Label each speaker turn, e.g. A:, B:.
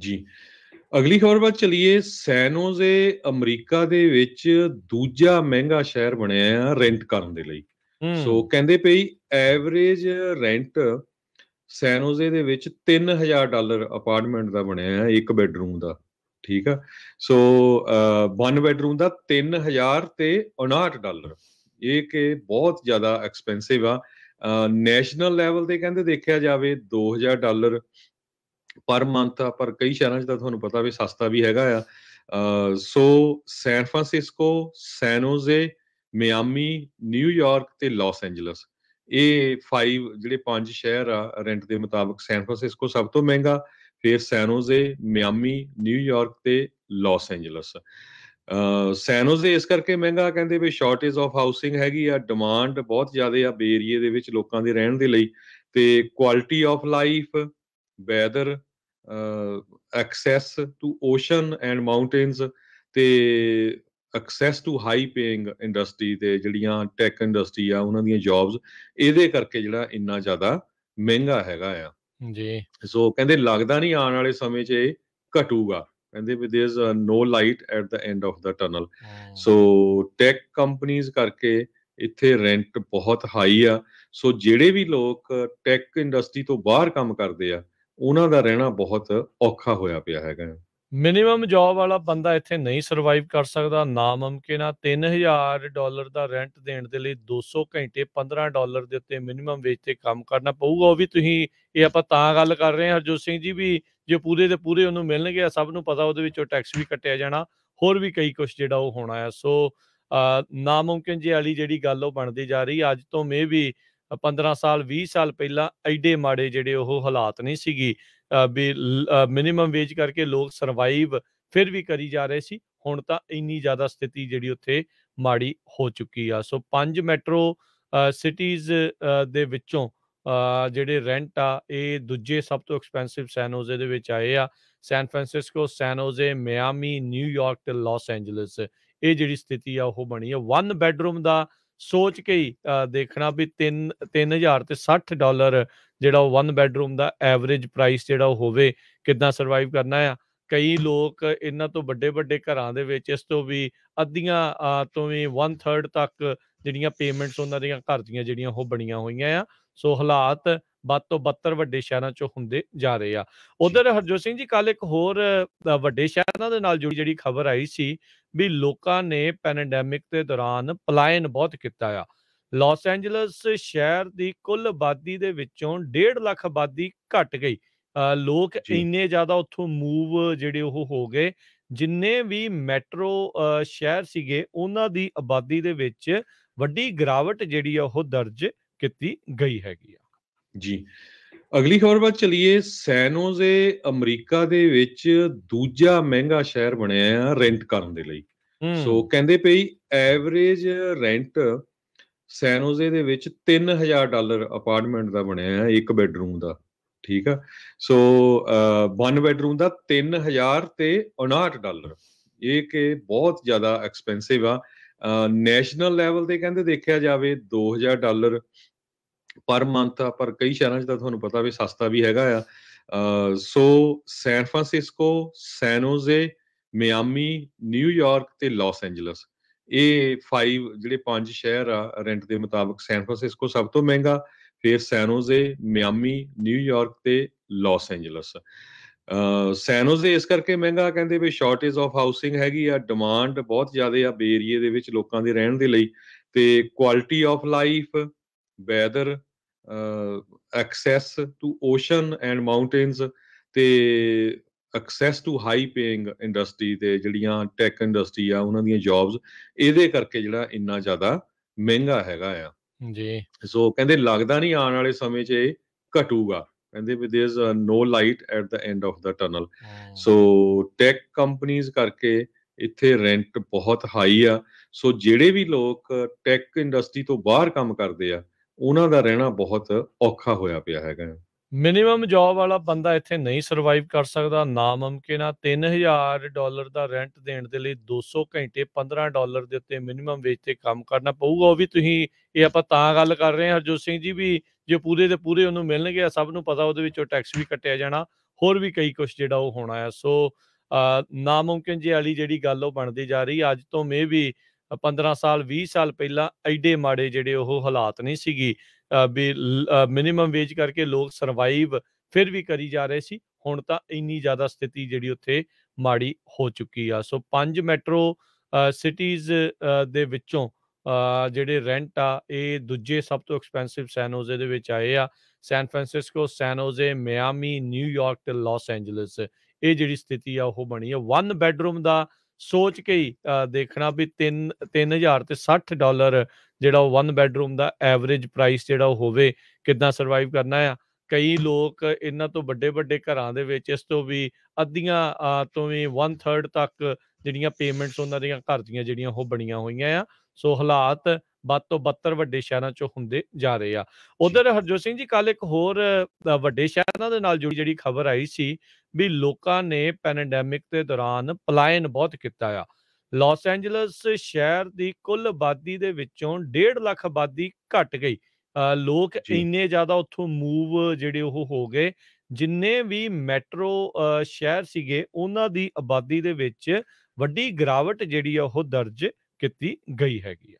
A: ਜੀ ਅਗਲੀ ਖਬਰ ਵੱਲ ਚਲੀਏ ਸੈਨੋਜ਼ੇ ਅਮਰੀਕਾ ਦੇ ਵਿੱਚ ਦੂਜਾ ਮਹਿੰਗਾ ਸ਼ਹਿਰ ਬਣਿਆ ਹੈ ਰੈਂਟ ਕਰਨ ਦੇ ਲਈ ਸੋ ਕਹਿੰਦੇ ਪਈ ਐਵਰੇਜ ਰੈਂਟ ਸੈਨੋਜ਼ੇ ਦੇ ਵਿੱਚ 3000 ਡਾਲਰ ਅਪਾਰਟਮੈਂਟ ਦਾ ਬਣਿਆ ਹੈ ਇੱਕ ਬੈੱਡਰੂਮ ਦਾ ਠੀਕ ਆ ਸੋ ਵਨ ਬੈੱਡਰੂਮ ਦਾ 3000 ਤੇ 59 ਡਾਲਰ ਇਹ ਕਿ ਬਹੁਤ ਜ਼ਿਆਦਾ ਐਕਸਪੈਂਸਿਵ ਆ ਨੈਸ਼ਨਲ ਲੈਵਲ ਤੇ ਕਹਿੰਦੇ ਦੇਖਿਆ ਜਾਵੇ 2000 ਡਾਲਰ ਪਰ ਮੰਥ ਪਰ ਕਈ ਸ਼ਹਿਰਾਂ 'ਚ ਤਾਂ ਤੁਹਾਨੂੰ ਪਤਾ ਵੀ ਸਸਤਾ ਵੀ ਹੈਗਾ ਆ so San Francisco San Jose Miami New York ਤੇ ਲਾਸ ਐਂਜਲਸ ਇਹ 5 ਜਿਹੜੇ ਪੰਜ ਸ਼ਹਿਰ ਆ ਰੈਂਟ ਦੇ ਮੁਤਾਬਕ ਸੈਨ ਫਰਾਂਸਿਸਕੋ ਸਭ ਤੋਂ ਮਹਿੰਗਾ ਫਿਰ ਸੈਨੋਜ਼ੇ ਮਿਆਮੀ ਨਿਊਯਾਰਕ ਤੇ ਲਾਸ ਐਂਜਲਸ ਸੈਨੋਜ਼ੇ ਇਸ ਕਰਕੇ ਮਹਿੰਗਾ ਕਹਿੰਦੇ ਵੀ ਸ਼ਾਰਟੇਜ ਆਫ ਹਾਊਸਿੰਗ ਹੈਗੀ ਆ ਡਿਮਾਂਡ ਬਹੁਤ ਜ਼ਿਆਦਾ ਆ ਬੇ ਦੇ ਵਿੱਚ ਲੋਕਾਂ ਦੇ ਰਹਿਣ ਦੇ ਲਈ ਤੇ quality of life weather access to ocean and mountains ਤੇ access to high paying industry ਤੇ ਜਿਹੜੀਆਂ ਟੈਕ ਇੰਡਸਟਰੀ ਆ ਉਹਨਾਂ ਦੀਆਂ ਜੌਬਸ ਇਹਦੇ ਕਰਕੇ ਜਿਹੜਾ ਇੰਨਾ ਜ਼ਿਆਦਾ ਮਹਿੰਗਾ ਹੈਗਾ ਆ ਜੀ ਸੋ ਕਹਿੰਦੇ ਲੱਗਦਾ ਨਹੀਂ ਆਉਣ ਵਾਲੇ ਸਮੇਂ 'ਚ ਇਹ ਘਟੂਗਾ ਕਹਿੰਦੇ ਵੀ there is no light at the end of the tunnel so tech ਕੰਪਨੀਆਂ ਕਰਕੇ ਇੱਥੇ ਰੈਂਟ ਬਹੁਤ ਹਾਈ ਆ ਸੋ ਜਿਹੜੇ ਵੀ ਲੋਕ ਟੈਕ ਇੰਡਸਟਰੀ ਤੋਂ ਬਾਹਰ ਕੰਮ ਕਰਦੇ ਆ ਉਹਨਾਂ ਦਾ ਰਹਿਣਾ ਬਹੁਤ ਔਖਾ ਹੋਇਆ ਪਿਆ ਹੈਗਾ
B: ਮਿਨੀਮਮ ਜੌਬ ਵਾਲਾ ਬੰਦਾ ਇੱਥੇ ਨਹੀਂ ਸਰਵਾਈਵ ਕਰ ਸਕਦਾ ਨਾ ਮਮਕਿਨ ਆ 3000 ਡਾਲਰ ਦਾ ਰੈਂਟ ਦੇਣ ਦੇ ਲਈ 200 ਘੰਟੇ 15 ਡਾਲਰ ਦੇ ਉੱਤੇ ਮਿਨੀਮਮ ਵੇਜ ਤੇ ਕੰਮ ਕਰਨਾ ਪਊਗਾ ਉਹ ਵੀ ਤੁਸੀਂ ਇਹ ਆਪਾਂ ਤਾਂ ਗੱਲ ਕਰ ਰਹੇ ਹਾਂ ਹਰਜੋਤ ਸਿੰਘ ਜੀ ਵੀ ਜੇ ਪੂਰੇ ਦੇ ਪੂਰੇ ਉਹਨੂੰ ਮਿਲਣਗੇ ਸਭ ਨੂੰ ਪਤਾ ਉਹਦੇ ਵਿੱਚੋਂ ਟੈਕਸ ਵੀ ਕੱਟਿਆ ਜਾਣਾ ਹੋਰ ਵੀ ਕਈ ਕੁਝ ਜਿਹੜਾ ਉਹ ਹੋਣਾ ਹੈ ਸੋ ਨਾ ਮਮਕਿਨ ਜੀ ਵਾਲੀ ਜਿਹੜੀ ਗੱਲ ਉਹ ਬਣਦੀ ਜਾ ਰਹੀ ਅੱਜ ਤੋਂ ਮੇ ਵੀ 15 ਸਾਲ 20 ਸਾਲ ਪਹਿਲਾਂ ਐਡੇ ਮਾੜੇ ਜਿਹੜੇ ਉਹ ਹਾਲਾਤ ਨਹੀਂ ਸੀਗੀ ਵੀ ਮਿਨੀਮਮ ਵੇਜ ਕਰਕੇ ਲੋਕ ਸਰਵਾਈਵ ਫਿਰ ਵੀ ਕਰੀ ਜਾ ਰਹੇ ਸੀ ਹੁਣ ਤਾਂ ਇੰਨੀ ਜ਼ਿਆਦਾ ਸਥਿਤੀ ਜਿਹੜੀ ਉੱਥੇ ਮਾੜੀ ਹੋ ਚੁੱਕੀ ਆ ਸੋ ਪੰਜ ਮੈਟਰੋ ਸਿਟੀਜ਼ ਦੇ ਵਿੱਚੋਂ ਜਿਹੜੇ ਰੈਂਟ ਆ ਇਹ ਦੂਜੇ ਸਭ ਤੋਂ ਐਕਸਪੈਂਸਿਵ ਸੈਨੋਜ਼ੇ ਦੇ ਵਿੱਚ ਆਏ ਆ San Francisco San Jose Miami New York ਤੇ ਲਾਸ ਐਂਜਲਸ ਇਹ ਜਿਹੜੀ ਸਥਿਤੀ ਆ ਉਹ ਬਣੀ ਆ 1 ਬੈਡਰੂਮ ਦਾ ਸੋਚ ਕੇ ਹੀ ਦੇਖਣਾ ਵੀ 3 3000 ਤੇ 60 ਡਾਲਰ ਜਿਹੜਾ ਉਹ 1 ਬੈਡਰੂਮ ਦਾ ਐਵਰੇਜ ਪ੍ਰਾਈਸ ਜਿਹੜਾ ਉਹ ਹੋਵੇ ਕਿਦਾਂ ਸਰਵਾਈਵ ਕਰਨਾ ਆ ਕਈ ਲੋਕ ਇਹਨਾਂ ਤੋਂ ਵੱਡੇ ਵੱਡੇ ਘਰਾਂ ਦੇ ਵਿੱਚ ਇਸ ਤੋਂ ਵੀ ਅੱਧੀਆਂ ਤੋਂ ਵੀ 1/3 ਤੱਕ ਜਿਹੜੀਆਂ ਪੇਮੈਂਟਸ ਉਹਨਾਂ ਦੀਆਂ ਘਰ ਦੀਆਂ ਜਿਹੜੀਆਂ ਉਹ ਬਣੀਆਂ ਹੋਈਆਂ ਆ ਸੋ ਹਾਲਾਤ ਵੱਧ ਤੋਂ ਬੱਤਰ ਵੱਡੇ ਸ਼ਹਿਰਾਂ 'ਚ ਹੁੰਦੇ ਜਾ ਰਹੇ ਆ ਉਧਰ ਹਰਜੋਤ ਸਿੰਘ ਜੀ ਕੱਲ ਇੱਕ ਹੋਰ ਵੱਡੇ ਸ਼ਹਿਰਾਂ ਦੇ ਨਾਲ ਜੁੜੀ ਜਿਹੜੀ ਖਬਰ ਆਈ ਸੀ ਵੀ ਲੋਕਾਂ ਨੇ ਪੈਨਡੈਮਿਕ ਦੇ ਦੌਰਾਨ ਪਲਾਇਨ ਬਹੁਤ ਕੀਤਾ ਆ ਲਾਸ ਐਂਜਲਸ ਸ਼ਹਿਰ ਦੀ ਕੁੱਲ ਆਬਾਦੀ ਦੇ ਵਿੱਚੋਂ 1.5 ਲੱਖ ਆਬਾਦੀ ਘਟ ਗਈ ਲੋਕ ਇੰਨੇ ਜ਼ਿਆਦਾ ਉੱਥੋਂ ਮੂਵ ਜਿਹੜੇ ਉਹ ਹੋ ਗਏ ਜਿੰਨੇ ਵੀ ਮੈਟਰੋ ਸ਼ਹਿਰ ਸੀਗੇ ਉਹਨਾਂ ਦੀ ਆਬਾਦੀ ਦੇ ਵਿੱਚ ਵੱਡੀ ਗਰਾਵਟ ਜਿਹੜੀ ਆ ਉਹ ਦਰਜ ਕੀਤੀ ਗਈ ਹੈਗੀ
A: ਆ ਜੀ ਅਗਲੀ ਖਬਰ ਵੱਲ ਚਲੀਏ ਸੈਨੋਜ਼ੇ ਅਮਰੀਕਾ ਦੇ ਵਿੱਚ ਦੂਜਾ ਮਹਿੰਗਾ ਸ਼ਹਿਰ ਬਣਿਆ ਆ ਰੈਂਟ ਕਰਨ ਦੇ ਲਈ ਸੋ ਕਹਿੰਦੇ ਪਈ ਐਵਰੇਜ ਰੈਂਟ ਸੈਨੋਜ਼ੇ ਦੇ ਵਿੱਚ 3000 ਡਾਲਰ ਅਪਾਰਟਮੈਂਟ ਦਾ ਬਣਿਆ ਆ ਇੱਕ ਬੈਡਰੂਮ ਦਾ ਠੀਕ ਆ ਸੋ ਵਨ ਬੈਡਰੂਮ ਦਾ 3000 ਤੇ 59 ਡਾਲਰ ਇਹ ਕਿ ਬਹੁਤ ਜ਼ਿਆਦਾ ਐਕਸਪੈਂਸਿਵ ਆ ਨੈਸ਼ਨਲ ਲੈਵਲ ਤੇ ਕਹਿੰਦੇ ਦੇਖਿਆ ਜਾਵੇ 2000 ਡਾਲਰ ਪਰ ਮੰਥ ਆ ਪਰ ਕਈ ਸ਼ਹਿਰਾਂ 'ਚ ਤਾਂ ਤੁਹਾਨੂੰ ਪਤਾ ਵੀ ਸਸਤਾ ਵੀ ਹੈਗਾ ਆ so San Francisco San Jose Miami New York ਤੇ ਲਾਸ ਐਂਜਲਸ ਇਹ 5 ਜਿਹੜੇ ਪੰਜ ਸ਼ਹਿਰ ਆ ਰੈਂਟ ਦੇ ਮੁਤਾਬਕ ਸੈਨ ਫਰਾਂਸਿਸਕੋ ਸਭ ਤੋਂ ਮਹਿੰਗਾ ਫਿਰ ਸੈਨੋਜ਼ੇ ਮਿਆਮੀ ਨਿਊਯਾਰਕ ਤੇ ਲਾਸ ਐਂਜਲਸ ਸੈਨੋਜ਼ੇ ਇਸ ਕਰਕੇ ਮਹਿੰਗਾ ਕਹਿੰਦੇ ਵੀ ਸ਼ਾਰਟੇਜ ਆਫ ਹਾਊਸਿੰਗ ਹੈਗੀ ਆ ਡਿਮਾਂਡ ਬਹੁਤ ਜ਼ਿਆਦਾ ਆ ਬੇ ਏਰੀਏ ਦੇ ਵਿੱਚ ਲੋਕਾਂ ਦੇ ਰਹਿਣ ਦੇ ਲਈ ਤੇ quality of life weather access to ocean and mountains ਤੇ access to high paying industry ਤੇ ਜਿਹੜੀਆਂ ਟੈਕ ਇੰਡਸਟਰੀ ਆ ਉਹਨਾਂ ਦੀਆਂ ਜੌਬਸ ਇਹਦੇ ਕਰਕੇ ਜਿਹੜਾ ਇੰਨਾ ਜ਼ਿਆਦਾ ਮਹਿੰਗਾ ਹੈਗਾ ਆ ਜੀ ਸੋ ਕਹਿੰਦੇ ਲੱਗਦਾ ਨਹੀਂ ਆਉਣ ਵਾਲੇ ਸਮੇਂ 'ਚ ਇਹ ਘਟੂਗਾ ਕਹਿੰਦੇ ਵੀ there is no light at the end of the tunnel so tech ਕੰਪਨੀਆਂ ਕਰਕੇ ਇੱਥੇ ਰੈਂਟ ਬਹੁਤ ਹਾਈ ਆ ਸੋ ਜਿਹੜੇ ਵੀ ਲੋਕ ਟੈਕ ਇੰਡਸਟਰੀ ਤੋਂ ਬਾਹਰ ਕੰਮ ਕਰਦੇ ਆ ਉਹਨਾਂ ਦਾ ਰਹਿਣਾ ਬਹੁਤ ਔਖਾ ਹੋਇਆ ਪਿਆ ਹੈਗਾ
B: ਮਿਨੀਮਮ ਜੌਬ ਵਾਲਾ ਬੰਦਾ ਇੱਥੇ ਨਹੀਂ ਸਰਵਾਈਵ ਕਰ ਸਕਦਾ ਨਾ ਮਮਕਿਨ ਆ 3000 ਡਾਲਰ ਦਾ ਰੈਂਟ ਦੇਣ ਦੇ ਲਈ 200 ਘੰਟੇ 15 ਡਾਲਰ ਦੇ ਉੱਤੇ ਮਿਨੀਮਮ ਵੇਜ ਤੇ ਕੰਮ ਕਰਨਾ ਪਊਗਾ ਉਹ ਵੀ ਤੁਸੀਂ ਇਹ ਆਪਾਂ ਤਾਂ ਗੱਲ ਕਰ ਰਹੇ ਹਾਂ ਹਰਜੋਤ ਸਿੰਘ ਜੀ ਵੀ ਜੇ ਪੂਰੇ ਦੇ ਪੂਰੇ ਉਹਨੂੰ ਮਿਲਣਗੇ ਸਭ ਨੂੰ ਪਤਾ ਉਹਦੇ ਵਿੱਚੋਂ ਟੈਕਸ ਵੀ ਕੱਟਿਆ ਜਾਣਾ ਹੋਰ ਵੀ ਕਈ ਕੁਝ ਜਿਹੜਾ ਉਹ ਹੋਣਾ ਹੈ ਸੋ ਮੁਮਕਿਨ ਜੇ ਵਾਲੀ ਜਿਹੜੀ ਗੱਲ ਉਹ ਬਣਦੀ ਜਾ ਰਹੀ ਅੱਜ ਤੋਂ ਮੇ ਵੀ 15 ਸਾਲ 20 ਸਾਲ ਪਹਿਲਾਂ ਐਡੇ ਮਾੜੇ ਜਿਹੜੇ ਉਹ ਹਾਲਾਤ ਨਹੀਂ ਸੀਗੀ ਵੀ ਮਿਨੀਮਮ ਵੇਜ ਕਰਕੇ ਲੋਕ ਸਰਵਾਈਵ ਫਿਰ ਵੀ ਕਰੀ ਜਾ ਰਹੇ ਸੀ ਹੁਣ ਤਾਂ ਇੰਨੀ ਜ਼ਿਆਦਾ ਸਥਿਤੀ ਜਿਹੜੀ ਉੱਥੇ ਮਾੜੀ ਹੋ ਚੁੱਕੀ ਆ ਸੋ ਪੰਜ ਮੈਟਰੋ ਸਿਟੀਜ਼ ਦੇ ਵਿੱਚੋਂ ਜਿਹੜੇ ਰੈਂਟ ਆ ਇਹ ਦੂਜੇ ਸਭ ਤੋਂ ਐਕਸਪੈਂਸਿਵ ਸੈਨ ਹੋਜ਼ੇ ਦੇ ਵਿੱਚ ਆਏ ਆ San Francisco San Jose Miami New York ਤੇ ਲਾਸ ਐਂਜਲਸ ਇਹ ਜਿਹੜੀ ਸਥਿਤੀ ਆ ਉਹ ਬਣੀ ਆ ਵਨ ਬੈਡਰੂਮ ਦਾ ਸੋਚ ਕੇ ਹੀ ਦੇਖਣਾ ਵੀ 3 3000 ਤੇ 60 ਡਾਲਰ ਜਿਹੜਾ ਉਹ 1 ਬੈਡਰੂਮ ਦਾ ਐਵਰੇਜ ਪ੍ਰਾਈਸ ਜਿਹੜਾ ਉਹ ਹੋਵੇ ਕਿੱਦਾਂ ਸਰਵਾਈਵ ਕਰਨਾ ਆ ਕਈ ਲੋਕ ਇਹਨਾਂ ਤੋਂ ਵੱਡੇ ਵੱਡੇ ਘਰਾਂ ਦੇ ਵਿੱਚ ਇਸ ਤੋਂ ਵੀ ਅੱਧੀਆਂ ਤੋਂ ਵੀ 1/3 ਤੱਕ ਜਿਹੜੀਆਂ ਪੇਮੈਂਟਸ ਉਹਨਾਂ ਦੀਆਂ ਘਰ ਦੀਆਂ ਜਿਹੜੀਆਂ ਉਹ ਬਣੀਆਂ ਹੋਈਆਂ ਆ ਸੋ ਹਾਲਾਤ ਵੱਧ ਤੋਂ 72 ਵੱਡੇ ਸ਼ਹਿਰਾਂ 'ਚ ਹੁੰਦੇ ਜਾ ਰਹੇ ਆ ਉਧਰ ਹਰਜੋਤ ਸਿੰਘ ਜੀ ਕੱਲ ਇੱਕ ਹੋਰ ਵੱਡੇ ਸ਼ਹਿਰਾਂ ਦੇ ਨਾਲ ਜੁੜੀ ਜਿਹੜੀ ਖਬਰ ਆਈ ਸੀ ਵੀ ਲੋਕਾਂ ਨੇ ਪੈਨਡੈਮਿਕ ਦੇ ਦੌਰਾਨ ਪਲਾਇਨ ਬਹੁਤ ਕੀਤਾ ਆ ਲਾਸ ਐਂਜਲਸ ਸ਼ਹਿਰ ਦੀ ਕੁੱਲ ਆਬਾਦੀ ਦੇ ਵਿੱਚੋਂ 1.5 ਲੱਖ ਆਬਾਦੀ ਘਟ ਗਈ ਲੋਕ ਇੰਨੇ ਜ਼ਿਆਦਾ ਉੱਥੋਂ ਮੂਵ ਜਿਹੜੇ ਉਹ ਹੋ ਗਏ ਜਿੰਨੇ ਵੀ ਮੈਟਰੋ ਸ਼ਹਿਰ ਸੀਗੇ ਉਹਨਾਂ ਦੀ ਆਬਾਦੀ ਦੇ ਵਿੱਚ ਵੱਡੀ ਗਰਾਵਟ ਜਿਹੜੀ ਆ ਉਹ ਦਰਜ ਕੀਤੀ ਗਈ ਹੈਗੀ ਆ